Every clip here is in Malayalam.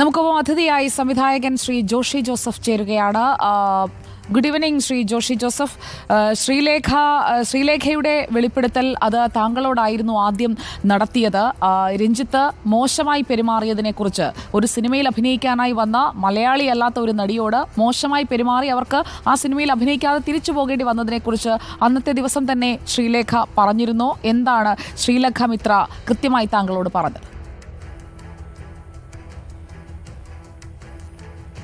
നമുക്കൊപ്പം അതിഥിയായി സംവിധായകൻ ശ്രീ ജോഷി ജോസഫ് ചേരുകയാണ് ഗുഡ് ഈവനിങ് ശ്രീ ജോഷി ജോസഫ് ശ്രീലേഖ ശ്രീലേഖയുടെ വെളിപ്പെടുത്തൽ അത് താങ്കളോടായിരുന്നു ആദ്യം നടത്തിയത് രഞ്ജിത്ത് മോശമായി പെരുമാറിയതിനെക്കുറിച്ച് ഒരു സിനിമയിൽ അഭിനയിക്കാനായി വന്ന മലയാളി അല്ലാത്ത ഒരു നടിയോട് മോശമായി പെരുമാറി അവർക്ക് ആ സിനിമയിൽ അഭിനയിക്കാതെ തിരിച്ചു പോകേണ്ടി വന്നതിനെക്കുറിച്ച് അന്നത്തെ ദിവസം തന്നെ ശ്രീലേഖ പറഞ്ഞിരുന്നു എന്താണ് ശ്രീലേഖ മിത്ര കൃത്യമായി താങ്കളോട് പറഞ്ഞത്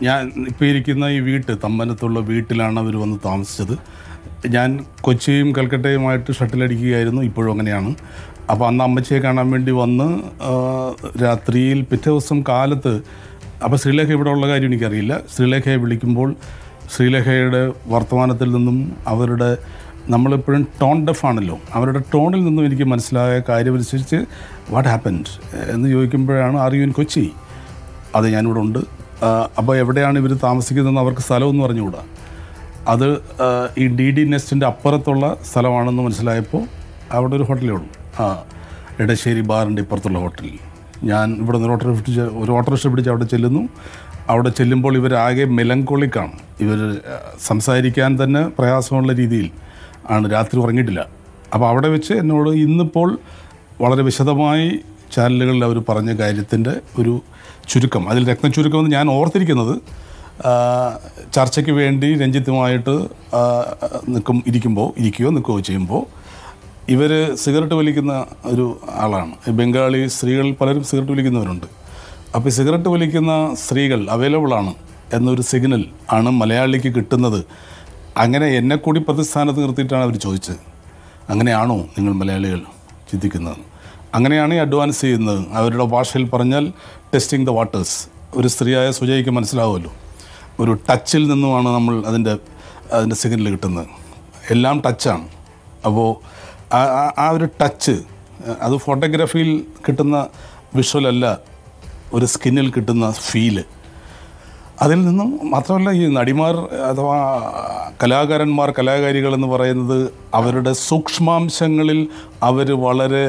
ഞാൻ ഇപ്പോൾ ഇരിക്കുന്ന ഈ വീട്ട് തമ്പനത്തുള്ള വീട്ടിലാണ് അവർ വന്ന് താമസിച്ചത് ഞാൻ കൊച്ചിയും കൽക്കട്ടയുമായിട്ട് ഷട്ടിലടിക്കുകയായിരുന്നു ഇപ്പോഴും അങ്ങനെയാണ് അപ്പോൾ അന്ന് അമ്മച്ചിയെ കാണാൻ വേണ്ടി വന്ന് രാത്രിയിൽ പിറ്റേ ദിവസം കാലത്ത് അപ്പോൾ ശ്രീലേഖ ഇവിടെ ഉള്ള കാര്യം എനിക്കറിയില്ല ശ്രീലേഖയെ വിളിക്കുമ്പോൾ ശ്രീലേഖയുടെ വർത്തമാനത്തിൽ നിന്നും അവരുടെ നമ്മളെപ്പോഴും ടോൺ ഡെഫ് ആണല്ലോ അവരുടെ ടോണിൽ നിന്നും എനിക്ക് മനസ്സിലായ കാര്യമനുസരിച്ച് വാട്ട് ഹാപ്പൻഡ് എന്ന് ചോദിക്കുമ്പോഴാണ് അറിയുവൻ ഇൻ കൊച്ചി അത് ഞാനിവിടെ ഉണ്ട് അപ്പോൾ എവിടെയാണ് ഇവർ താമസിക്കുന്നതെന്ന് അവർക്ക് സ്ഥലമൊന്നും പറഞ്ഞുകൂടാ അത് ഈ ഡി ഡി നെസ്റ്റിൻ്റെ അപ്പുറത്തുള്ള സ്ഥലമാണെന്ന് മനസ്സിലായപ്പോൾ അവിടെ ഒരു ഹോട്ടലേ ഉള്ളൂ ആ ഇടശ്ശേരി ബാറിൻ്റെ ഇപ്പുറത്തുള്ള ഹോട്ടലിൽ ഞാൻ ഇവിടെ നിന്ന് ഓട്ടോ പിടിച്ച് ഒരു ഓട്ടോറിക്ഷ പിടിച്ച് അവിടെ ചെല്ലുന്നു അവിടെ ചെല്ലുമ്പോൾ ഇവരാകെ മെലങ്കോളിക്കാണ് ഇവർ സംസാരിക്കാൻ തന്നെ പ്രയാസമുള്ള രീതിയിൽ ആണ് രാത്രി ഉറങ്ങിയിട്ടില്ല അപ്പോൾ അവിടെ വെച്ച് എന്നോട് ഇന്നിപ്പോൾ വളരെ വിശദമായി ചാനലുകളിൽ അവർ പറഞ്ഞ കാര്യത്തിൻ്റെ ഒരു ചുരുക്കം അതിൽ രത്നച്ചുരുക്കം എന്ന് ഞാൻ ഓർത്തിരിക്കുന്നത് ചർച്ചയ്ക്ക് വേണ്ടി രഞ്ജിത്തുമായിട്ട് നിൽക്കും ഇരിക്കുമ്പോൾ ഇരിക്കുകയോ നിൽക്കുകയോ ചെയ്യുമ്പോൾ ഇവർ സിഗരറ്റ് വലിക്കുന്ന ഒരു ആളാണ് ബംഗാളി സ്ത്രീകൾ പലരും സിഗരറ്റ് വലിക്കുന്നവരുണ്ട് അപ്പോൾ സിഗരറ്റ് വലിക്കുന്ന സ്ത്രീകൾ അവൈലബിളാണ് എന്നൊരു സിഗ്നൽ ആണ് മലയാളിക്ക് കിട്ടുന്നത് അങ്ങനെ എന്നെ കൂടി പ്രതിസ്ഥാനത്ത് നിർത്തിയിട്ടാണ് അവർ ചോദിച്ചത് അങ്ങനെയാണോ നിങ്ങൾ മലയാളികൾ ചിന്തിക്കുന്നത് അങ്ങനെയാണ് ഈ അഡ്വാൻസ് ചെയ്യുന്നത് അവരുടെ ഭാഷയിൽ പറഞ്ഞാൽ ടെസ്റ്റിംഗ് ദ വാട്ടേഴ്സ് ഒരു സ്ത്രീയായ സുജയ്ക്ക് മനസ്സിലാവുമല്ലോ ഒരു ടച്ചിൽ നിന്നുമാണ് നമ്മൾ അതിൻ്റെ അതിൻ്റെ സിഗ്നൽ കിട്ടുന്നത് എല്ലാം ടച്ചാണ് അപ്പോൾ ആ ഒരു ടച്ച് അത് ഫോട്ടോഗ്രാഫിയിൽ കിട്ടുന്ന വിഷ്വലല്ല ഒരു സ്കിന്നിൽ കിട്ടുന്ന ഫീല് അതിൽ നിന്നും മാത്രമല്ല ഈ നടിമാർ അഥവാ കലാകാരന്മാർ കലാകാരികൾ എന്ന് പറയുന്നത് അവരുടെ സൂക്ഷ്മാംശങ്ങളിൽ അവർ വളരെ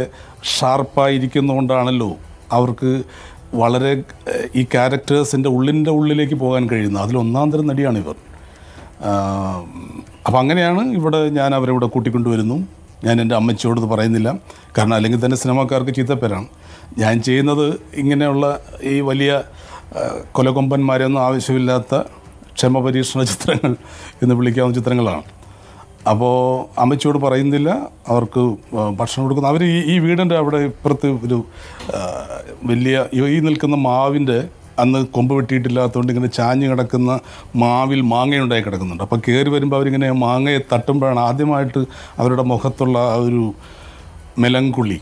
ഷാർപ്പായിരിക്കുന്നതുകൊണ്ടാണല്ലോ അവർക്ക് വളരെ ഈ ക്യാരക്ടേഴ്സിൻ്റെ ഉള്ളിൻ്റെ ഉള്ളിലേക്ക് പോകാൻ കഴിയുന്നത് അതിലൊന്നാം തരം നടിയാണ് ഇവർ അപ്പം അങ്ങനെയാണ് ഇവിടെ ഞാൻ അവരെ ഇവിടെ കൂട്ടിക്കൊണ്ടുവരുന്നു ഞാൻ എൻ്റെ അമ്മച്ചിയോട് പറയുന്നില്ല കാരണം അല്ലെങ്കിൽ തന്നെ സിനിമാക്കാർക്ക് ചീത്തപ്പേരാണ് ഞാൻ ചെയ്യുന്നത് ഇങ്ങനെയുള്ള ഈ വലിയ കൊലകൊമ്പന്മാരെയൊന്നും ആവശ്യമില്ലാത്ത ക്ഷമപരീക്ഷണ ചിത്രങ്ങൾ എന്ന് വിളിക്കാവുന്ന ചിത്രങ്ങളാണ് അപ്പോൾ അമ്മച്ചിയോട് പറയുന്നില്ല അവർക്ക് ഭക്ഷണം കൊടുക്കുന്നു അവർ ഈ ഈ വീടിൻ്റെ അവിടെ ഇപ്പുറത്ത് ഒരു വലിയ ഈ നിൽക്കുന്ന മാവിൻ്റെ അന്ന് കൊമ്പ് വെട്ടിയിട്ടില്ലാത്തതുകൊണ്ട് ഇങ്ങനെ ചാഞ്ഞ് കിടക്കുന്ന മാവിൽ മാങ്ങയുണ്ടായി കിടക്കുന്നുണ്ട് അപ്പോൾ കയറി വരുമ്പോൾ അവരിങ്ങനെ മാങ്ങയെ തട്ടുമ്പോഴാണ് ആദ്യമായിട്ട് അവരുടെ മുഖത്തുള്ള ആ ഒരു മെലങ്കുളി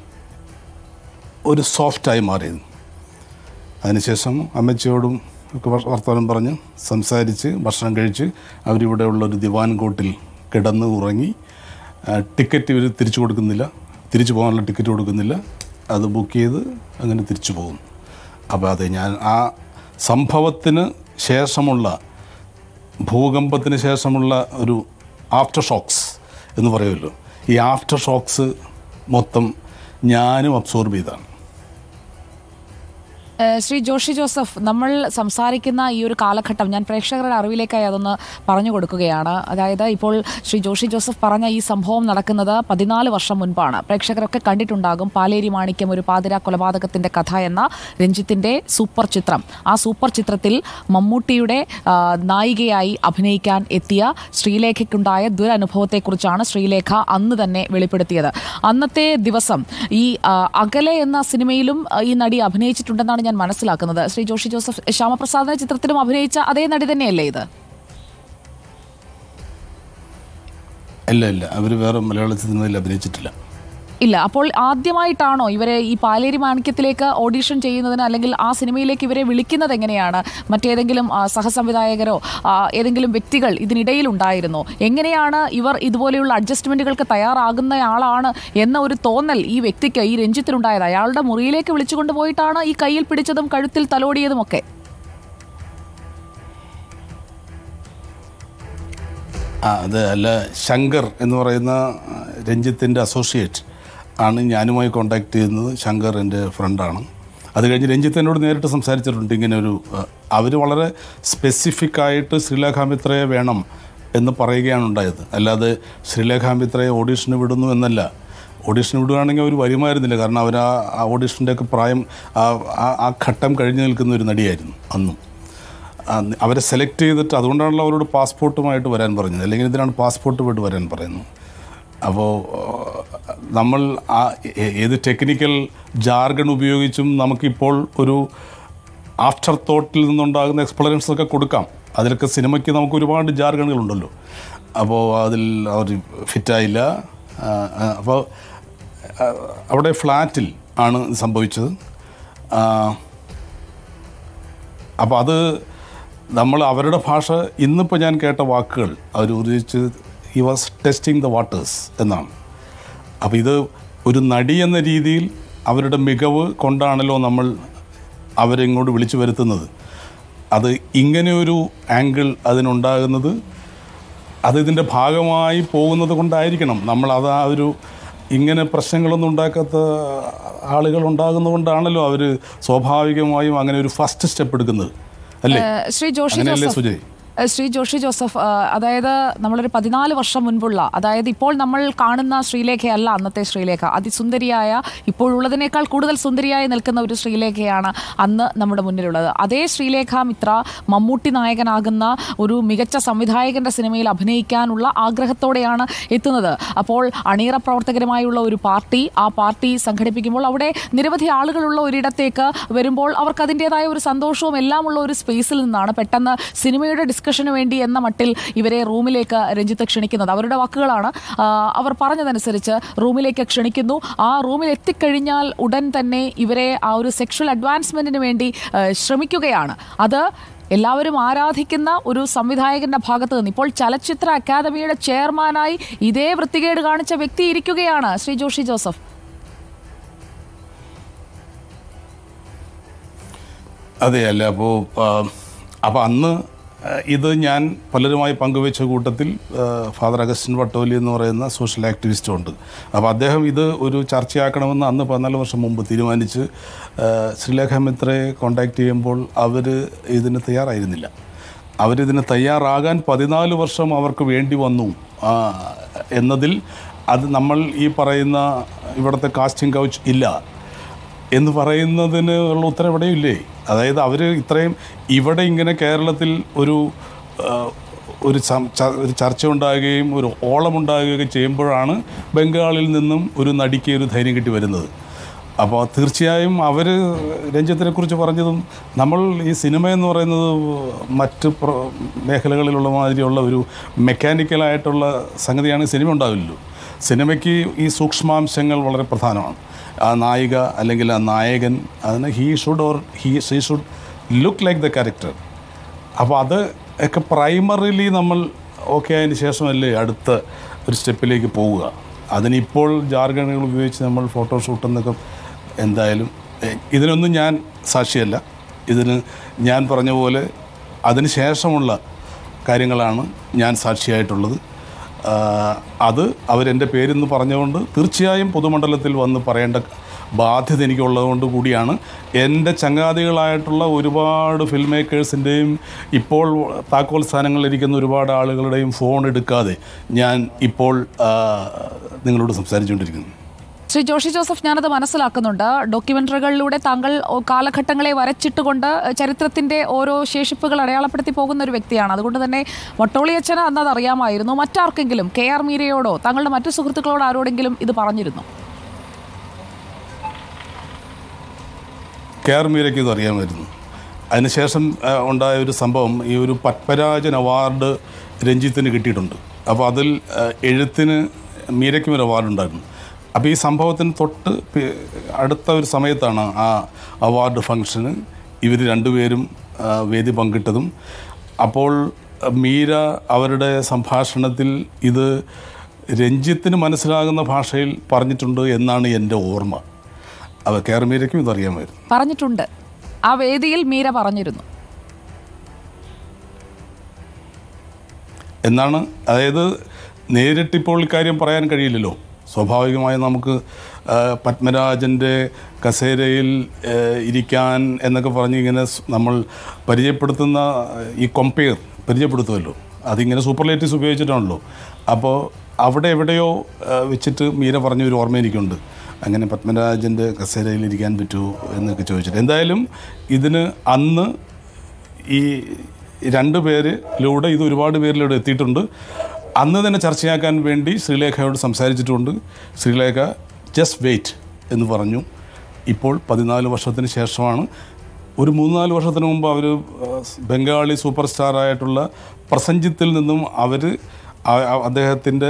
ഒരു സോഫ്റ്റായി മാറിയിരുന്നു അതിനുശേഷം അമ്മച്ചിയോടും ഒക്കെ വർത്തമാനം പറഞ്ഞ് സംസാരിച്ച് ഭക്ഷണം കഴിച്ച് അവരിവിടെയുള്ള ഒരു ദിവാൻ കോട്ടിൽ കിടന്ന് ഉറങ്ങി ടിക്കറ്റ് ഇവർ തിരിച്ചു കൊടുക്കുന്നില്ല തിരിച്ചു പോകാനുള്ള ടിക്കറ്റ് കൊടുക്കുന്നില്ല അത് ബുക്ക് ചെയ്ത് അങ്ങനെ തിരിച്ചു പോകും അപ്പോൾ അതെ ഞാൻ ആ സംഭവത്തിന് ശേഷമുള്ള ഭൂകമ്പത്തിന് ശേഷമുള്ള ഒരു ആഫ്റ്റർ ഷോക്സ് എന്ന് പറയുമല്ലോ ഈ ആഫ്റ്റർ ഷോക്സ് മൊത്തം ഞാനും അബ്സോർബ് ചെയ്താണ് ശ്രീ ജോഷി ജോസഫ് നമ്മൾ സംസാരിക്കുന്ന ഈ ഒരു കാലഘട്ടം ഞാൻ പ്രേക്ഷകരുടെ അറിവിലേക്കായി അതൊന്ന് പറഞ്ഞു കൊടുക്കുകയാണ് അതായത് ഇപ്പോൾ ശ്രീ ജോഷി ജോസഫ് പറഞ്ഞ ഈ സംഭവം നടക്കുന്നത് പതിനാല് വർഷം മുൻപാണ് പ്രേക്ഷകരൊക്കെ കണ്ടിട്ടുണ്ടാകും പാലേരി മാണിക്യം ഒരു പാതിര കൊലപാതകത്തിൻ്റെ കഥ എന്ന രഞ്ജിത്തിൻ്റെ സൂപ്പർ ചിത്രം ആ സൂപ്പർ ചിത്രത്തിൽ മമ്മൂട്ടിയുടെ നായികയായി അഭിനയിക്കാൻ എത്തിയ ശ്രീലേഖയ്ക്കുണ്ടായ ദുരനുഭവത്തെക്കുറിച്ചാണ് ശ്രീലേഖ അന്ന് തന്നെ വെളിപ്പെടുത്തിയത് അന്നത്തെ ദിവസം ഈ അകലെ എന്ന സിനിമയിലും ഈ നടി അഭിനയിച്ചിട്ടുണ്ടെന്നാണ് ഞാൻ ഞാൻ മനസ്സിലാക്കുന്നത് ശ്രീ ജോഷി ജോസഫ് ശ്യാമപ്രസാദിന്റെ ചിത്രത്തിലും അഭിനയിച്ച അതേ നടി തന്നെയല്ലേ ഇത് ഇല്ല ഇല്ല അവർ വേറെ മലയാള സിനിമയിൽ അഭിനയിച്ചിട്ടില്ല ഇല്ല അപ്പോൾ ആദ്യമായിട്ടാണോ ഇവരെ ഈ പാലേരി മാണിക്യത്തിലേക്ക് ഓഡിഷൻ ചെയ്യുന്നതിന് അല്ലെങ്കിൽ ആ സിനിമയിലേക്ക് ഇവരെ വിളിക്കുന്നത് എങ്ങനെയാണ് മറ്റേതെങ്കിലും സഹസംവിധായകരോ ഏതെങ്കിലും വ്യക്തികൾ ഇതിനിടയിൽ ഉണ്ടായിരുന്നോ എങ്ങനെയാണ് ഇവർ ഇതുപോലെയുള്ള അഡ്ജസ്റ്റ്മെൻറ്റുകൾക്ക് ആളാണ് എന്ന ഒരു തോന്നൽ ഈ വ്യക്തിക്ക് ഈ രഞ്ജിത്തിനുണ്ടായത് അയാളുടെ മുറിയിലേക്ക് വിളിച്ചുകൊണ്ട് പോയിട്ടാണ് ഈ കയ്യിൽ പിടിച്ചതും കഴുത്തിൽ തലോടിയതുമൊക്കെ ആ അല്ല ശങ്കർ എന്ന് പറയുന്ന രഞ്ജിത്തിൻ്റെ അസോസിയേറ്റ് ആണ് ഞാനുമായി കോൺടാക്ട് ചെയ്യുന്നത് ശങ്കർ എൻ്റെ ഫ്രണ്ടാണ് അത് കഴിഞ്ഞ് രഞ്ജിത്ത് എന്നോട് നേരിട്ട് സംസാരിച്ചിട്ടുണ്ട് ഇങ്ങനെ ഒരു അവർ വളരെ സ്പെസിഫിക് ആയിട്ട് ശ്രീലേഖാമിത്രയെ വേണം എന്ന് പറയുകയാണ് ഉണ്ടായത് അല്ലാതെ ശ്രീലേഖാമിത്രയെ ഓഡീഷന് വിടുന്നു എന്നല്ല ഓഡീഷന് വിടുകയാണെങ്കിൽ അവർ വരുമായിരുന്നില്ല കാരണം അവർ ആ ഓഡീഷൻ്റെയൊക്കെ പ്രായം ആ ഘട്ടം കഴിഞ്ഞു നിൽക്കുന്ന ഒരു നടിയായിരുന്നു അന്നും അവരെ സെലക്ട് ചെയ്തിട്ട് അതുകൊണ്ടാണല്ലോ അവരോട് പാസ്പോർട്ടുമായിട്ട് വരാൻ പറഞ്ഞത് അല്ലെങ്കിൽ ഇതിനാണ് പാസ്പോർട്ട് വിട്ട് വരാൻ പറയുന്നത് അപ്പോൾ നമ്മൾ ആ ഏത് ടെക്നിക്കൽ ജാർഗൺ ഉപയോഗിച്ചും നമുക്കിപ്പോൾ ഒരു ആഫ്റ്റർ തോട്ടിൽ നിന്നുണ്ടാകുന്ന എക്സ്പ്ലനേഷൻസൊക്കെ കൊടുക്കാം അതിലൊക്കെ സിനിമയ്ക്ക് നമുക്ക് ഒരുപാട് ജാർഗണുകളുണ്ടല്ലോ അപ്പോൾ അതിൽ അവർ ഫിറ്റായില്ല അപ്പോൾ അവിടെ ഫ്ലാറ്റിൽ ആണ് സംഭവിച്ചത് അപ്പോൾ അത് നമ്മൾ അവരുടെ ഭാഷ ഇന്നിപ്പോൾ ഞാൻ കേട്ട വാക്കുകൾ അവർ ഉദ്ദേശിച്ച് he was testing the waters എന്നാണ് അപ്പോൾ ഇത് ഒരു നടി എന്ന രീതിയിൽ അവരുടെ മികവ് കൊണ്ടാണല്ലോ നമ്മൾ അവരിങ്ങോട്ട് വിളിച്ചു വരുത്തുന്നത് അത് ഇങ്ങനെയൊരു ആംഗിൾ അതിനുണ്ടാകുന്നത് അതിതിൻ്റെ ഭാഗമായി പോകുന്നത് കൊണ്ടായിരിക്കണം നമ്മൾ അത് ആ ഒരു ഇങ്ങനെ പ്രശ്നങ്ങളൊന്നും ഉണ്ടാക്കാത്ത ആളുകൾ ഉണ്ടാകുന്നതുകൊണ്ടാണല്ലോ അവർ സ്വാഭാവികമായും അങ്ങനെ ഒരു ഫസ്റ്റ് സ്റ്റെപ്പ് എടുക്കുന്നത് അല്ലേ ശ്രീ ജോഷി സുജയ് ശ്രീ ജോഷി ജോസഫ് അതായത് നമ്മളൊരു പതിനാല് വർഷം മുൻപുള്ള അതായത് ഇപ്പോൾ നമ്മൾ കാണുന്ന ശ്രീലേഖയല്ല അന്നത്തെ ശ്രീലേഖ അതിസുന്ദരിയായ ഇപ്പോഴുള്ളതിനേക്കാൾ കൂടുതൽ സുന്ദരിയായി നിൽക്കുന്ന ഒരു ശ്രീലേഖയാണ് അന്ന് നമ്മുടെ മുന്നിലുള്ളത് അതേ ശ്രീലേഖ മിത്ര മമ്മൂട്ടി നായകനാകുന്ന ഒരു മികച്ച സംവിധായകൻ്റെ സിനിമയിൽ അഭിനയിക്കാനുള്ള ആഗ്രഹത്തോടെയാണ് എത്തുന്നത് അപ്പോൾ അണിയറ പ്രവർത്തകരുമായുള്ള ഒരു പാർട്ടി ആ പാർട്ടി സംഘടിപ്പിക്കുമ്പോൾ അവിടെ നിരവധി ആളുകളുള്ള ഒരിടത്തേക്ക് വരുമ്പോൾ അവർക്ക് അതിൻ്റേതായ ഒരു സന്തോഷവും എല്ലാമുള്ള ഒരു സ്പേസിൽ നിന്നാണ് പെട്ടെന്ന് സിനിമയുടെ ഡിസ്കഷന് വേണ്ടി എന്ന മട്ടിൽ ഇവരെ റൂമിലേക്ക് രഞ്ജിത്ത് ക്ഷണിക്കുന്നത് അവരുടെ വാക്കുകളാണ് അവർ പറഞ്ഞതനുസരിച്ച് റൂമിലേക്ക് ക്ഷണിക്കുന്നു ആ റൂമിൽ എത്തിക്കഴിഞ്ഞാൽ ഉടൻ തന്നെ ഇവരെ ആ ഒരു സെക്ഷൽ അഡ്വാൻസ്മെൻറ്റിന് വേണ്ടി ശ്രമിക്കുകയാണ് അത് എല്ലാവരും ആരാധിക്കുന്ന ഒരു സംവിധായകന്റെ ഭാഗത്ത് നിന്ന് ഇപ്പോൾ ചലച്ചിത്ര അക്കാദമിയുടെ ചെയർമാനായി ഇതേ വൃത്തികേട് കാണിച്ച വ്യക്തി ഇരിക്കുകയാണ് ശ്രീ ജോഷി ജോസഫ് അതെ അല്ല അപ്പോൾ അപ്പോൾ അന്ന് ഇത് ഞാൻ പലരുമായി പങ്കുവെച്ച കൂട്ടത്തിൽ ഫാദർ അഗസ്റ്റിൻ വട്ടോലി എന്ന് പറയുന്ന സോഷ്യൽ ആക്ടിവിസ്റ്റും ഉണ്ട് അപ്പോൾ അദ്ദേഹം ഇത് ഒരു ചർച്ചയാക്കണമെന്ന് അന്ന് പതിനാല് വർഷം മുമ്പ് തീരുമാനിച്ച് ശ്രീലേഖ മിത്രയെ കോണ്ടാക്ട് ചെയ്യുമ്പോൾ അവർ ഇതിന് തയ്യാറായിരുന്നില്ല അവരിതിന് തയ്യാറാകാൻ പതിനാല് വർഷം അവർക്ക് വേണ്ടി വന്നു എന്നതിൽ അത് നമ്മൾ ഈ പറയുന്ന ഇവിടുത്തെ കാസ്റ്റിംഗ് കൗച്ച് ഇല്ല എന്ന് പറയുന്നതിന് ഉള്ള ഉത്തരം എവിടെയും ഇല്ലേ അതായത് അവർ ഇത്രയും ഇവിടെ ഇങ്ങനെ കേരളത്തിൽ ഒരു ഒരു ഒരു ചർച്ച ഉണ്ടാകുകയും ഒരു ഓളമുണ്ടാകുകയൊക്കെ ചെയ്യുമ്പോഴാണ് ബംഗാളിൽ നിന്നും ഒരു നടിക്ക് ഒരു ധൈര്യം കിട്ടി വരുന്നത് അപ്പോൾ തീർച്ചയായും അവർ രഞ്ജിത്തിനെക്കുറിച്ച് പറഞ്ഞതും നമ്മൾ ഈ സിനിമ എന്ന് പറയുന്നത് മറ്റ് മേഖലകളിലുള്ള മാതിരിയുള്ള ഒരു മെക്കാനിക്കലായിട്ടുള്ള സംഗതിയാണ് സിനിമ ഉണ്ടാവില്ലല്ലോ സിനിമയ്ക്ക് ഈ സൂക്ഷ്മാംശങ്ങൾ വളരെ പ്രധാനമാണ് ആ നായിക അല്ലെങ്കിൽ ആ നായകൻ അതിന് he should or he she should look like the character അപ്പോൾ അത് ഒക്കെ പ്രൈമറിലി നമ്മൾ ഓക്കെ അതിന് ശേഷമല്ലേ അടുത്ത ഒരു സ്റ്റെപ്പിലേക്ക് പോവുക അതിനിപ്പോൾ ജാർഖണ്ഡുകൾ ഉപയോഗിച്ച് നമ്മൾ ഫോട്ടോഷൂട്ട് എന്നൊക്കെ എന്തായാലും ഇതിനൊന്നും ഞാൻ സാക്ഷിയല്ല ഇതിന് ഞാൻ പറഞ്ഞ പോലെ അതിന് ശേഷമുള്ള കാര്യങ്ങളാണ് ഞാൻ സാക്ഷിയായിട്ടുള്ളത് അത് അവരെൻ്റെ പേരെന്ന് പറഞ്ഞുകൊണ്ട് തീർച്ചയായും പൊതുമണ്ഡലത്തിൽ വന്ന് പറയേണ്ട ബാധ്യത എനിക്കുള്ളതുകൊണ്ട് കൂടിയാണ് എൻ്റെ ചങ്ങാതികളായിട്ടുള്ള ഒരുപാട് ഫിൽം മേക്കേഴ്സിൻ്റെയും ഇപ്പോൾ താക്കോൽ സ്ഥാനങ്ങളിലിരിക്കുന്ന ഒരുപാട് ആളുകളുടെയും ഫോൺ എടുക്കാതെ ഞാൻ ഇപ്പോൾ നിങ്ങളോട് സംസാരിച്ചുകൊണ്ടിരിക്കുന്നു ശ്രീ ജോഷി ജോസഫ് ഞാനത് മനസ്സിലാക്കുന്നുണ്ട് ഡോക്യുമെന്ററികളിലൂടെ താങ്കൾ കാലഘട്ടങ്ങളെ വരച്ചിട്ടുകൊണ്ട് ചരിത്രത്തിന്റെ ഓരോ ശേഷിപ്പുകൾ അടയാളപ്പെടുത്തി പോകുന്ന ഒരു വ്യക്തിയാണ് അതുകൊണ്ട് തന്നെ അച്ഛന അന്ന് അറിയാമായിരുന്നു മറ്റാർക്കെങ്കിലും കെ ആർ മീരയോടോ താങ്കളുടെ മറ്റു സുഹൃത്തുക്കളോട് ആരോടെങ്കിലും ഇത് പറഞ്ഞിരുന്നു കെ ആർ മീരയ്ക്ക് ഇത് അറിയാമായിരുന്നു അതിനുശേഷം ഉണ്ടായ ഒരു സംഭവം ഈ ഒരു പത്മരാജൻ അവാർഡ് രഞ്ജിത്തിന് കിട്ടിയിട്ടുണ്ട് അപ്പോൾ അതിൽ എഴുത്തിന് മീരയ്ക്കും ഒരു അവാർഡ് ഉണ്ടായിരുന്നു അപ്പോൾ ഈ സംഭവത്തിന് തൊട്ട് അടുത്ത ഒരു സമയത്താണ് ആ അവാർഡ് ഫംഗ്ഷന് ഇവർ രണ്ടുപേരും വേദി പങ്കിട്ടതും അപ്പോൾ മീര അവരുടെ സംഭാഷണത്തിൽ ഇത് രഞ്ജിത്തിന് മനസ്സിലാകുന്ന ഭാഷയിൽ പറഞ്ഞിട്ടുണ്ട് എന്നാണ് എൻ്റെ ഓർമ്മ അത് കേർ മീരയ്ക്കും വരും പറഞ്ഞിട്ടുണ്ട് ആ വേദിയിൽ മീര പറഞ്ഞിരുന്നു എന്നാണ് അതായത് നേരിട്ടിപ്പോൾ ഇക്കാര്യം പറയാൻ കഴിയില്ലല്ലോ സ്വാഭാവികമായും നമുക്ക് പത്മരാജൻ്റെ കസേരയിൽ ഇരിക്കാൻ എന്നൊക്കെ പറഞ്ഞ് ഇങ്ങനെ നമ്മൾ പരിചയപ്പെടുത്തുന്ന ഈ കൊമ്പയർ പരിചയപ്പെടുത്തുമല്ലോ അതിങ്ങനെ സൂപ്പർലേറ്റീവ്സ് ഉപയോഗിച്ചിട്ടാണല്ലോ അപ്പോൾ അവിടെ എവിടെയോ വെച്ചിട്ട് മീര പറഞ്ഞൊരു ഒരു ഓർമ്മ എനിക്കുണ്ട് അങ്ങനെ പത്മരാജൻ്റെ കസേരയിൽ ഇരിക്കാൻ പറ്റുമോ എന്നൊക്കെ ചോദിച്ചിട്ട് എന്തായാലും ഇതിന് അന്ന് ഈ രണ്ട് പേരിലൂടെ ഇത് ഒരുപാട് പേരിലൂടെ എത്തിയിട്ടുണ്ട് അന്ന് തന്നെ ചർച്ചയാക്കാൻ വേണ്ടി ശ്രീലേഖയോട് സംസാരിച്ചിട്ടുണ്ട് ശ്രീലേഖ ജസ്റ്റ് വെയിറ്റ് എന്ന് പറഞ്ഞു ഇപ്പോൾ പതിനാല് വർഷത്തിന് ശേഷമാണ് ഒരു മൂന്ന് നാല് വർഷത്തിന് മുമ്പ് അവർ ബംഗാളി സൂപ്പർ സ്റ്റാറായിട്ടുള്ള പ്രസഞ്ചിത്തിൽ നിന്നും അവർ അദ്ദേഹത്തിൻ്റെ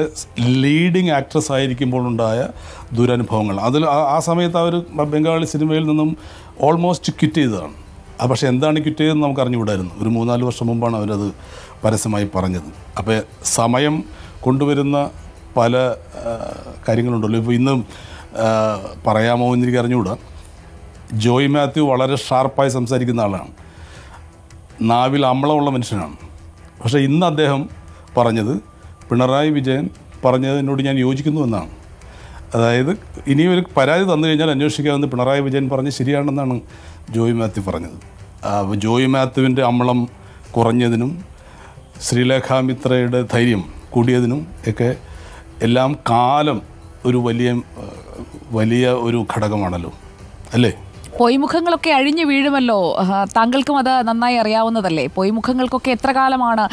ലീഡിങ് ആക്ട്രസ് ഉണ്ടായ ദുരനുഭവങ്ങൾ അതിൽ ആ സമയത്ത് അവർ ബംഗാളി സിനിമയിൽ നിന്നും ഓൾമോസ്റ്റ് ക്വിറ്റ് ചെയ്തതാണ് അത് പക്ഷെ എന്താണ് ക്വിറ്റ് നമുക്ക് അറിഞ്ഞുകൂടായിരുന്നു ഒരു മൂന്നാല് വർഷം മുമ്പാണ് അവരത് പരസ്യമായി പറഞ്ഞത് അപ്പോൾ സമയം കൊണ്ടുവരുന്ന പല കാര്യങ്ങളുണ്ടല്ലോ ഇപ്പോൾ ഇന്നും പറയാമോ എന്ന് എനിക്ക് അറിഞ്ഞുകൂടാ ജോയ് മാത്യു വളരെ ഷാർപ്പായി സംസാരിക്കുന്ന ആളാണ് നാവിൽ അമ്മളമുള്ള മനുഷ്യനാണ് പക്ഷേ ഇന്ന് അദ്ദേഹം പറഞ്ഞത് പിണറായി വിജയൻ പറഞ്ഞതിനോട് ഞാൻ യോജിക്കുന്നു എന്നാണ് അതായത് ഇനിയും ഒരു പരാതി തന്നു കഴിഞ്ഞാൽ അന്വേഷിക്കാമെന്ന് പിണറായി വിജയൻ പറഞ്ഞ് ശരിയാണെന്നാണ് ജോയി മാത്യു പറഞ്ഞത് ജോയി മാത്യുവിൻ്റെ അമ്ലം കുറഞ്ഞതിനും ശ്രീലേഖാമിത്രയുടെ ധൈര്യം കൂടിയതിനും ഒക്കെ എല്ലാം കാലം ഒരു വലിയ വലിയ ഒരു ഘടകമാണല്ലോ അല്ലേ പൊയ്മുഖങ്ങളൊക്കെ അഴിഞ്ഞു വീഴുമല്ലോ താങ്കൾക്കും അത് നന്നായി അറിയാവുന്നതല്ലേ പൊയ്മുഖങ്ങൾക്കൊക്കെ എത്ര കാലമാണ്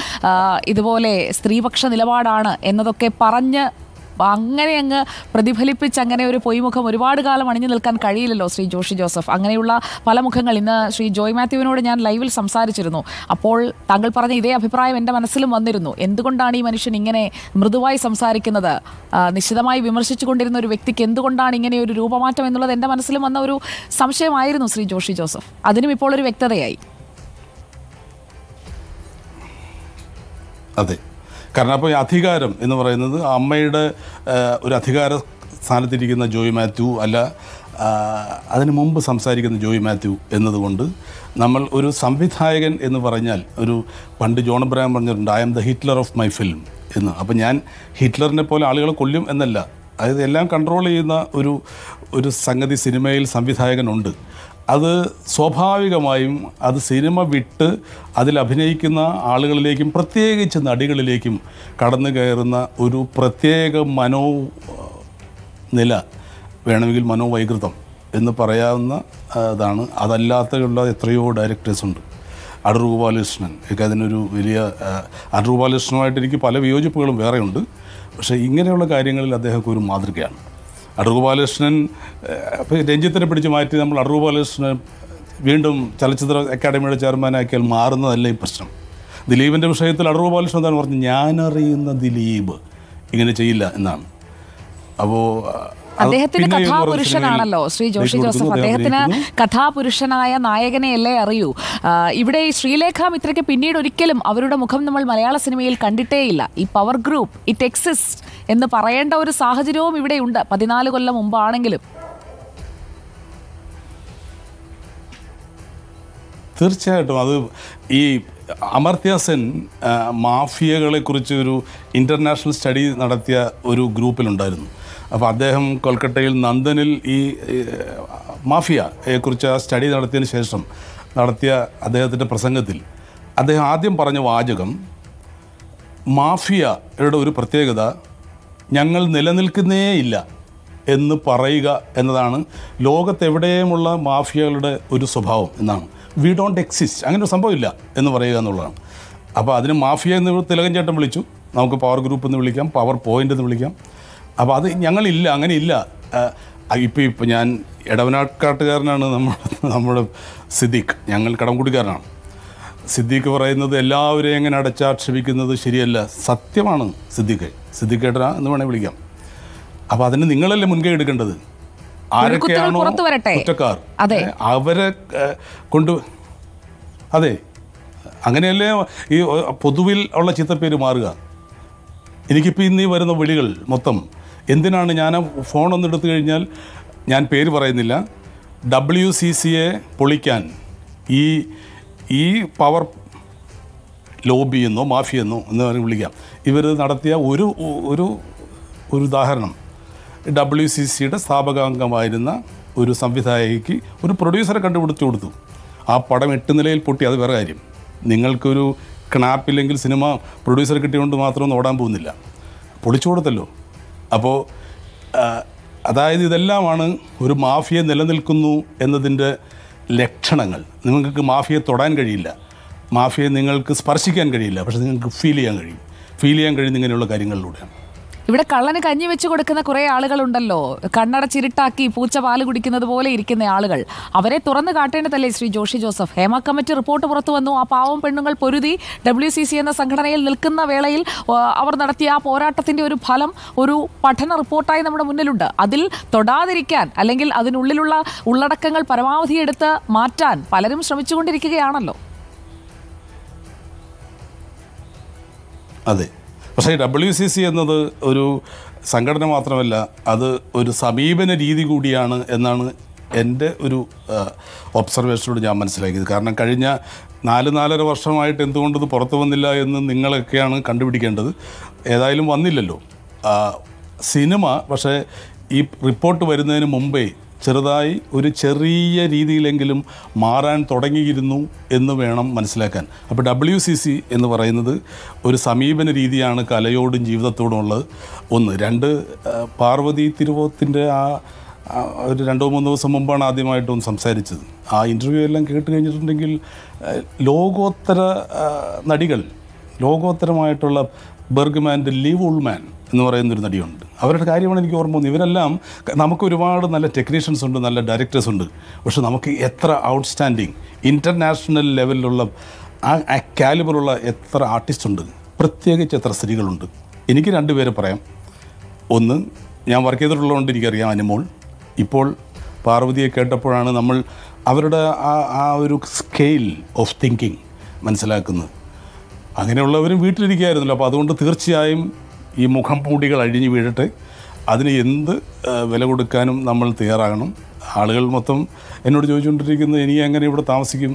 ഇതുപോലെ സ്ത്രീപക്ഷ നിലപാടാണ് എന്നതൊക്കെ പറഞ്ഞ് അപ്പോൾ അങ്ങനെ അങ്ങ് പ്രതിഫലിപ്പിച്ച് അങ്ങനെ ഒരു പൊയ്മുഖം ഒരുപാട് കാലം അണിഞ്ഞു നിൽക്കാൻ കഴിയില്ലല്ലോ ശ്രീ ജോഷി ജോസഫ് അങ്ങനെയുള്ള പല മുഖങ്ങൾ ഇന്ന് ശ്രീ ജോയ് മാത്യുവിനോട് ഞാൻ ലൈവിൽ സംസാരിച്ചിരുന്നു അപ്പോൾ താങ്കൾ പറഞ്ഞ ഇതേ അഭിപ്രായം എൻ്റെ മനസ്സിലും വന്നിരുന്നു എന്തുകൊണ്ടാണ് ഈ മനുഷ്യൻ ഇങ്ങനെ മൃദുവായി സംസാരിക്കുന്നത് നിശ്ചിതമായി വിമർശിച്ചുകൊണ്ടിരുന്ന ഒരു വ്യക്തിക്ക് എന്തുകൊണ്ടാണ് ഇങ്ങനെ ഒരു രൂപമാറ്റം എന്നുള്ളത് എൻ്റെ മനസ്സിലും വന്ന ഒരു സംശയമായിരുന്നു ശ്രീ ജോഷി ജോസഫ് അതിനും ഇപ്പോൾ ഒരു വ്യക്തതയായി അതെ കാരണം അപ്പോൾ അധികാരം എന്ന് പറയുന്നത് അമ്മയുടെ ഒരു അധികാര സ്ഥാനത്തിരിക്കുന്ന ജോയി മാത്യു അല്ല അതിനു മുമ്പ് സംസാരിക്കുന്ന ജോയി മാത്യു എന്നതുകൊണ്ട് നമ്മൾ ഒരു സംവിധായകൻ എന്ന് പറഞ്ഞാൽ ഒരു പണ്ട് ജോൺ ബ്രാം പറഞ്ഞിട്ടുണ്ട് I am the Hitler of my film എന്ന് അപ്പോൾ ഞാൻ ഹിറ്റ്ലറിനെ പോലെ ആളുകളെ കൊല്ലും എന്നല്ല അതായത് എല്ലാം കൺട്രോൾ ചെയ്യുന്ന ഒരു ഒരു സംഗതി സിനിമയിൽ സംവിധായകനുണ്ട് അത് സ്വാഭാവികമായും അത് സിനിമ വിട്ട് അതിൽ അഭിനയിക്കുന്ന ആളുകളിലേക്കും പ്രത്യേകിച്ച് നടികളിലേക്കും കടന്നു കയറുന്ന ഒരു പ്രത്യേക മനോ നില വേണമെങ്കിൽ മനോവൈകൃതം എന്ന് പറയാവുന്ന ഇതാണ് അതല്ലാത്തയുള്ള എത്രയോ ഡയറക്ടേഴ്സ് അടൂർ ഗോപാലകൃഷ്ണൻ ഒക്കെ അതിനൊരു വലിയ അടൂർ ഗോപാലകൃഷ്ണനുമായിട്ട് എനിക്ക് പല വിയോജിപ്പുകളും വേറെയുണ്ട് പക്ഷേ ഇങ്ങനെയുള്ള കാര്യങ്ങളിൽ അദ്ദേഹം ഒരു മാതൃകയാണ് അടൂർ ഗോപാലകൃഷ്ണൻ രഞ്ജിത്തിനെ പിടിച്ച് മാറ്റി നമ്മൾ അടൂർ ഗോപാലകൃഷ്ണൻ വീണ്ടും ചലച്ചിത്ര അക്കാദമിയുടെ ചെയർമാനാക്കിയാൽ മാറുന്നതല്ല ഈ പ്രശ്നം ദിലീപിൻ്റെ വിഷയത്തിൽ അടൂർ ഗോപാലകൃഷ്ണൻ എന്താണ് പറഞ്ഞത് ഞാനറിയുന്ന ദിലീപ് ഇങ്ങനെ ചെയ്യില്ല എന്നാണ് അപ്പോൾ അദ്ദേഹത്തിന്റെ കഥാപുരുഷനാണല്ലോ ശ്രീ ജോഷി ജോസഫ് അദ്ദേഹത്തിന് കഥാപുരുഷനായ നായകനെയല്ലേ അറിയൂ ഇവിടെ ശ്രീലേഖ മിത്രയ്ക്ക് പിന്നീട് ഒരിക്കലും അവരുടെ മുഖം നമ്മൾ മലയാള സിനിമയിൽ കണ്ടിട്ടേയില്ല ഈ പവർ ഗ്രൂപ്പ് ഇറ്റ് എക്സിസ്റ്റ് എന്ന് പറയേണ്ട ഒരു സാഹചര്യവും ഉണ്ട് പതിനാല് കൊല്ലം മുമ്പാണെങ്കിലും തീർച്ചയായിട്ടും അത് ഈ അമർത്യ സെൻ മാഫിയകളെക്കുറിച്ച് ഒരു ഇൻ്റർനാഷണൽ സ്റ്റഡി നടത്തിയ ഒരു ഗ്രൂപ്പിലുണ്ടായിരുന്നു അപ്പോൾ അദ്ദേഹം കൊൽക്കട്ടയിൽ നന്ദനിൽ ഈ മാഫിയയെക്കുറിച്ച് സ്റ്റഡി നടത്തിയതിന് ശേഷം നടത്തിയ അദ്ദേഹത്തിൻ്റെ പ്രസംഗത്തിൽ അദ്ദേഹം ആദ്യം പറഞ്ഞ വാചകം മാഫിയയുടെ ഒരു പ്രത്യേകത ഞങ്ങൾ നിലനിൽക്കുന്നേ ഇല്ല എന്ന് പറയുക എന്നതാണ് ലോകത്തെവിടെയുമുള്ള മാഫിയകളുടെ ഒരു സ്വഭാവം എന്നാണ് വി ഡോണ്ട് എക്സിസ്റ്റ് അങ്ങനെ ഒരു സംഭവമില്ല എന്ന് പറയുക എന്നുള്ളതാണ് അപ്പോൾ അതിന് മാഫിയ എന്ന് തിലകം ചേട്ടൻ വിളിച്ചു നമുക്ക് പവർ ഗ്രൂപ്പ് എന്ന് വിളിക്കാം പവർ പോയിൻ്റ് എന്ന് വിളിക്കാം അപ്പോൾ അത് ഞങ്ങളില്ല അങ്ങനെ ഇല്ല ഇപ്പോൾ ഇപ്പോൾ ഞാൻ ഇടവനാട്ടുകാട്ടുകാരനാണ് നമ്മൾ നമ്മുടെ സിദ്ദീഖ് ഞങ്ങൾ കടംകുടിക്കാരനാണ് സിദ്ദീഖ് പറയുന്നത് എല്ലാവരെയും എങ്ങനെ അടച്ചാക്ഷേപിക്കുന്നത് ശരിയല്ല സത്യമാണ് സിദ്ദീഖ് സിദ്ദീഖ് ഏട്ടന എന്ന് വേണമെങ്കിൽ വിളിക്കാം അപ്പോൾ അതിന് നിങ്ങളല്ലേ മുൻകൈ എടുക്കേണ്ടത് ആരൊക്കെയാണോ കുറ്റക്കാർ അവരെ കൊണ്ട് അതെ അങ്ങനെയല്ലേ ഈ പൊതുവിൽ ഉള്ള ചിത്തപ്പേര് മാറുക എനിക്കിപ്പോൾ ഇന്ന് ഈ വരുന്ന വിളികൾ മൊത്തം എന്തിനാണ് ഞാൻ ഫോൺ ഒന്ന് എടുത്തു കഴിഞ്ഞാൽ ഞാൻ പേര് പറയുന്നില്ല ഡബ്ല്യു സി എ പൊളിക്കാൻ ഈ ഈ പവർ ലോബിയെന്നോ മാഫിയെന്നോ എന്ന് പറഞ്ഞ് വിളിക്കാം ഇവർ നടത്തിയ ഒരു ഒരു ഒരു ഉദാഹരണം ഡബ്ല്യു സി സിയുടെ സ്ഥാപകാംഗമായിരുന്ന ഒരു സംവിധായകയ്ക്ക് ഒരു പ്രൊഡ്യൂസറെ കണ്ടുപിടിച്ചു കൊടുത്തു ആ പടം എട്ട് നിലയിൽ പൊട്ടി അത് വേറെ കാര്യം നിങ്ങൾക്കൊരു ക്ണാപ്പില്ലെങ്കിൽ സിനിമ പ്രൊഡ്യൂസർ കിട്ടിയുകൊണ്ട് മാത്രമൊന്നും ഓടാൻ പോകുന്നില്ല പൊളിച്ചു കൊടുത്തല്ലോ അപ്പോൾ അതായത് ഇതെല്ലാമാണ് ഒരു മാഫിയ നിലനിൽക്കുന്നു എന്നതിൻ്റെ ലക്ഷണങ്ങൾ നിങ്ങൾക്ക് മാഫിയെ തൊടാൻ കഴിയില്ല മാഫിയെ നിങ്ങൾക്ക് സ്പർശിക്കാൻ കഴിയില്ല പക്ഷേ നിങ്ങൾക്ക് ഫീൽ ചെയ്യാൻ കഴിയും ഫീൽ ചെയ്യാൻ കഴിയുന്ന ഇങ്ങനെയുള്ള കാര്യങ്ങളിലൂടെയാണ് ഇവിടെ കള്ളന് കഞ്ഞി വെച്ച് കൊടുക്കുന്ന കുറേ ആളുകളുണ്ടല്ലോ കണ്ണടച്ചിരുട്ടാക്കി പൂച്ച പാല് കുടിക്കുന്നത് പോലെ ഇരിക്കുന്ന ആളുകൾ അവരെ തുറന്നു കാട്ടേണ്ടതല്ലേ ശ്രീ ജോഷി ജോസഫ് ഹേമ കമ്മിറ്റി റിപ്പോർട്ട് പുറത്തു വന്നു ആ പാവം പെണ്ണുങ്ങൾ പൊരുതി ഡബ്ല്യു സി സി എന്ന സംഘടനയിൽ നിൽക്കുന്ന വേളയിൽ അവർ നടത്തിയ ആ പോരാട്ടത്തിന്റെ ഒരു ഫലം ഒരു പഠന റിപ്പോർട്ടായി നമ്മുടെ മുന്നിലുണ്ട് അതിൽ തൊടാതിരിക്കാൻ അല്ലെങ്കിൽ അതിനുള്ളിലുള്ള ഉള്ളടക്കങ്ങൾ പരമാവധി എടുത്ത് മാറ്റാൻ പലരും ശ്രമിച്ചുകൊണ്ടിരിക്കുകയാണല്ലോ അതെ പക്ഷേ ഡബ്ല്യു സി സി എന്നത് ഒരു സംഘടന മാത്രമല്ല അത് ഒരു സമീപന രീതി കൂടിയാണ് എന്നാണ് എൻ്റെ ഒരു ഒബ്സർവേഷനോട് ഞാൻ മനസ്സിലാക്കിയത് കാരണം കഴിഞ്ഞ നാല് നാലര വർഷമായിട്ട് എന്തുകൊണ്ടത് പുറത്തു വന്നില്ല എന്ന് നിങ്ങളൊക്കെയാണ് കണ്ടുപിടിക്കേണ്ടത് ഏതായാലും വന്നില്ലല്ലോ സിനിമ പക്ഷേ ഈ റിപ്പോർട്ട് വരുന്നതിന് മുമ്പേ ചെറുതായി ഒരു ചെറിയ രീതിയിലെങ്കിലും മാറാൻ തുടങ്ങിയിരുന്നു എന്ന് വേണം മനസ്സിലാക്കാൻ അപ്പോൾ ഡബ്ല്യു സി സി എന്ന് പറയുന്നത് ഒരു സമീപന രീതിയാണ് കലയോടും ജീവിതത്തോടും ഉള്ളത് ഒന്ന് രണ്ട് പാർവതി തിരുവോത്തിൻ്റെ ആ ഒരു രണ്ടോ മൂന്നോ ദിവസം മുമ്പാണ് ആദ്യമായിട്ടൊന്ന് സംസാരിച്ചത് ആ ഇൻ്റർവ്യൂ എല്ലാം കേട്ട് കഴിഞ്ഞിട്ടുണ്ടെങ്കിൽ ലോകോത്തര നടികൾ ലോകോത്തരമായിട്ടുള്ള ബെർഗ്മാൻ്റെ ലീവ് ഉൾമാൻ എന്ന് പറയുന്ന ഒരു നടിയുണ്ട് അവരുടെ കാര്യമാണ് എനിക്ക് ഓർമ്മ തോന്നുന്നത് ഇവരെല്ലാം നമുക്ക് ഒരുപാട് നല്ല ടെക്നീഷ്യൻസ് ഉണ്ട് നല്ല ഡയറക്ടേഴ്സ് ഉണ്ട് പക്ഷെ നമുക്ക് എത്ര ഔട്ട്സ്റ്റാൻഡിങ് ഇൻ്റർനാഷണൽ ലെവലിലുള്ള ആ കാലിബറുള്ള എത്ര ആർട്ടിസ്റ്റ് ഉണ്ട് പ്രത്യേകിച്ച് എത്ര സ്ത്രീകളുണ്ട് എനിക്ക് രണ്ടുപേരെ പറയാം ഒന്ന് ഞാൻ വർക്ക് ചെയ്തിട്ടുള്ളതുകൊണ്ട് എനിക്കറിയാം അനുമോൾ ഇപ്പോൾ പാർവതിയെ കേട്ടപ്പോഴാണ് നമ്മൾ അവരുടെ ആ ആ ഒരു സ്കെയിൽ ഓഫ് തിങ്കിങ് മനസ്സിലാക്കുന്നത് അങ്ങനെയുള്ളവരും വീട്ടിലിരിക്കുകയായിരുന്നല്ലോ അപ്പോൾ അതുകൊണ്ട് തീർച്ചയായും ഈ മുഖം പൂടികൾ അഴിഞ്ഞു വീഴട്ടെ അതിന് എന്ത് വില കൊടുക്കാനും നമ്മൾ തയ്യാറാകണം ആളുകൾ മൊത്തം എന്നോട് ചോദിച്ചുകൊണ്ടിരിക്കുന്നത് ഇനി അങ്ങനെ ഇവിടെ താമസിക്കും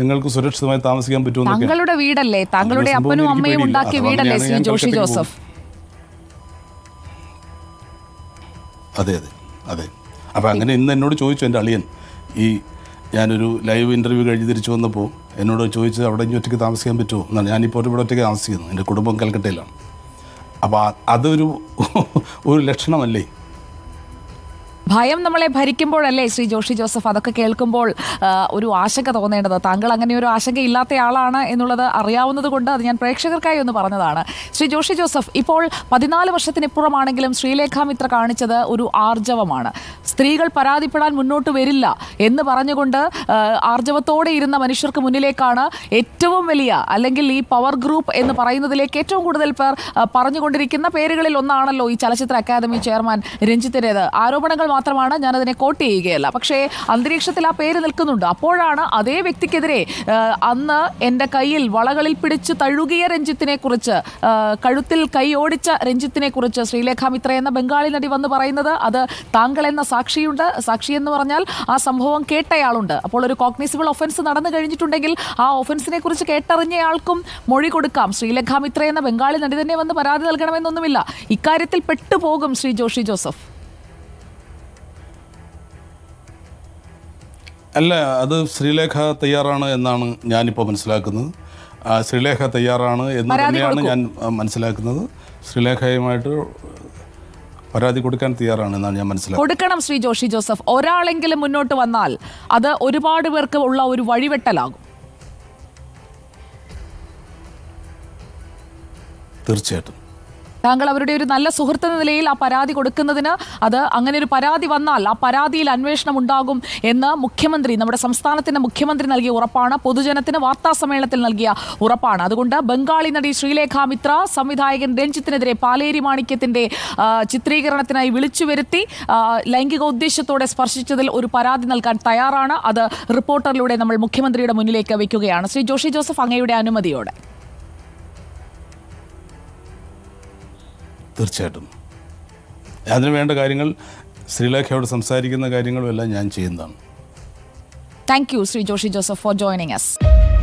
നിങ്ങൾക്ക് സുരക്ഷിതമായി താമസിക്കാൻ പറ്റുമോ താങ്കളുടെ വീടല്ലേ താങ്കളുടെ അപ്പനും അമ്മയും ഉണ്ടാക്കിയ വീടല്ലേ ജോഷി ജോസഫ് അതെ അതെ അതെ അപ്പോൾ അങ്ങനെ ഇന്ന് എന്നോട് ചോദിച്ചു എൻ്റെ അളിയൻ ഈ ഞാനൊരു ലൈവ് ഇൻ്റർവ്യൂ കഴിഞ്ഞ് തിരിച്ചു വന്നപ്പോൾ എന്നോട് ചോദിച്ചത് അവിടെ ഇനി ഒറ്റയ്ക്ക് താമസിക്കാൻ പറ്റുമോ എന്നാണ് ഞാനിപ്പോൾ ഇവിടെ ഒറ്റയ്ക്ക് താമസിക്കുന്നു എൻ്റെ കുടുംബം കൽക്കട്ടയിലാണ് അപ്പോൾ അതൊരു ഒരു ലക്ഷണമല്ലേ ഭയം നമ്മളെ ഭരിക്കുമ്പോഴല്ലേ ശ്രീ ജോഷി ജോസഫ് അതൊക്കെ കേൾക്കുമ്പോൾ ഒരു ആശങ്ക തോന്നേണ്ടത് താങ്കൾ അങ്ങനെ ഒരു ആശങ്ക ഇല്ലാത്ത ആളാണ് എന്നുള്ളത് അറിയാവുന്നത് കൊണ്ട് അത് ഞാൻ പ്രേക്ഷകർക്കായി ഒന്ന് പറഞ്ഞതാണ് ശ്രീ ജോഷി ജോസഫ് ഇപ്പോൾ പതിനാല് വർഷത്തിനിപ്പുറമാണെങ്കിലും ശ്രീലേഖ മിത്ര കാണിച്ചത് ഒരു ആർജവമാണ് സ്ത്രീകൾ പരാതിപ്പെടാൻ മുന്നോട്ട് വരില്ല എന്ന് പറഞ്ഞുകൊണ്ട് ആർജവത്തോടെ ഇരുന്ന മനുഷ്യർക്ക് മുന്നിലേക്കാണ് ഏറ്റവും വലിയ അല്ലെങ്കിൽ ഈ പവർ ഗ്രൂപ്പ് എന്ന് പറയുന്നതിലേക്ക് ഏറ്റവും കൂടുതൽ പേർ പറഞ്ഞുകൊണ്ടിരിക്കുന്ന പേരുകളിൽ ഒന്നാണല്ലോ ഈ ചലച്ചിത്ര അക്കാദമി ചെയർമാൻ രഞ്ജിത്തിൻ്റേത് ആരോപണങ്ങൾ മാത്രമാണ് ഞാനതിനെ കോട്ട് ചെയ്യുകയല്ല പക്ഷേ അന്തരീക്ഷത്തിൽ ആ പേര് നിൽക്കുന്നുണ്ട് അപ്പോഴാണ് അതേ വ്യക്തിക്കെതിരെ അന്ന് എൻ്റെ കയ്യിൽ വളകളിൽ പിടിച്ച് തഴുകിയ രഞ്ജിത്തിനെ കുറിച്ച് കഴുത്തിൽ കൈയോടിച്ച രഞ്ജിത്തിനെ കുറിച്ച് ശ്രീലേഖ മിത്ര എന്ന ബംഗാളി നടി വന്ന് പറയുന്നത് അത് താങ്കൾ എന്ന സാക്ഷിയുണ്ട് സാക്ഷി എന്ന് പറഞ്ഞാൽ ആ സംഭവം കേട്ടയാളുണ്ട് അപ്പോൾ ഒരു കോഗ്നിസിബിൾ ഒഫൻസ് നടന്നു കഴിഞ്ഞിട്ടുണ്ടെങ്കിൽ ആ ഒഫൻസിനെ കുറിച്ച് കേട്ടറിഞ്ഞയാൾക്കും മൊഴി കൊടുക്കാം ശ്രീലേഖ മിത്ര എന്ന ബംഗാളി നടി തന്നെ വന്ന് പരാതി നൽകണമെന്നൊന്നുമില്ല ഇക്കാര്യത്തിൽ പെട്ടുപോകും ശ്രീ ജോഷി ജോസഫ് അല്ല അത് ശ്രീലേഖ തയ്യാറാണ് എന്നാണ് ഞാനിപ്പോൾ മനസ്സിലാക്കുന്നത് ശ്രീലേഖ തയ്യാറാണ് എന്ന് തന്നെയാണ് ഞാൻ മനസ്സിലാക്കുന്നത് ശ്രീലേഖയുമായിട്ട് പരാതി കൊടുക്കാൻ തയ്യാറാണ് എന്നാണ് ഞാൻ മനസ്സിലാക്കുന്നത് കൊടുക്കണം ശ്രീ ജോഷി ജോസഫ് ഒരാളെങ്കിലും മുന്നോട്ട് വന്നാൽ അത് ഒരുപാട് പേർക്ക് ഉള്ള ഒരു വഴിവെട്ടലാകും തീർച്ചയായിട്ടും താങ്കൾ അവരുടെ ഒരു നല്ല സുഹൃത്ത് എന്ന നിലയിൽ ആ പരാതി കൊടുക്കുന്നതിന് അത് അങ്ങനെ ഒരു പരാതി വന്നാൽ ആ പരാതിയിൽ അന്വേഷണം ഉണ്ടാകും എന്ന് മുഖ്യമന്ത്രി നമ്മുടെ സംസ്ഥാനത്തിന്റെ മുഖ്യമന്ത്രി നൽകിയ ഉറപ്പാണ് പൊതുജനത്തിന് വാർത്താ സമ്മേളനത്തിൽ നൽകിയ ഉറപ്പാണ് അതുകൊണ്ട് ബംഗാളി നടി ശ്രീലേഖ മിത്ര സംവിധായകൻ രഞ്ജിത്തിനെതിരെ പാലേരി മാണിക്യത്തിന്റെ ചിത്രീകരണത്തിനായി വിളിച്ചു വരുത്തി ലൈംഗിക ഉദ്ദേശത്തോടെ സ്പർശിച്ചതിൽ ഒരു പരാതി നൽകാൻ തയ്യാറാണ് അത് റിപ്പോർട്ടറിലൂടെ നമ്മൾ മുഖ്യമന്ത്രിയുടെ മുന്നിലേക്ക് വയ്ക്കുകയാണ് ശ്രീ ജോഷി ജോസഫ് അങ്ങയുടെ അനുമതിയോടെ തീർച്ചയായിട്ടും അതിന് വേണ്ട കാര്യങ്ങൾ ശ്രീലേഖയോട് സംസാരിക്കുന്ന കാര്യങ്ങളും എല്ലാം ഞാൻ ചെയ്യുന്നതാണ് thank you Shri Joshi Joseph for joining us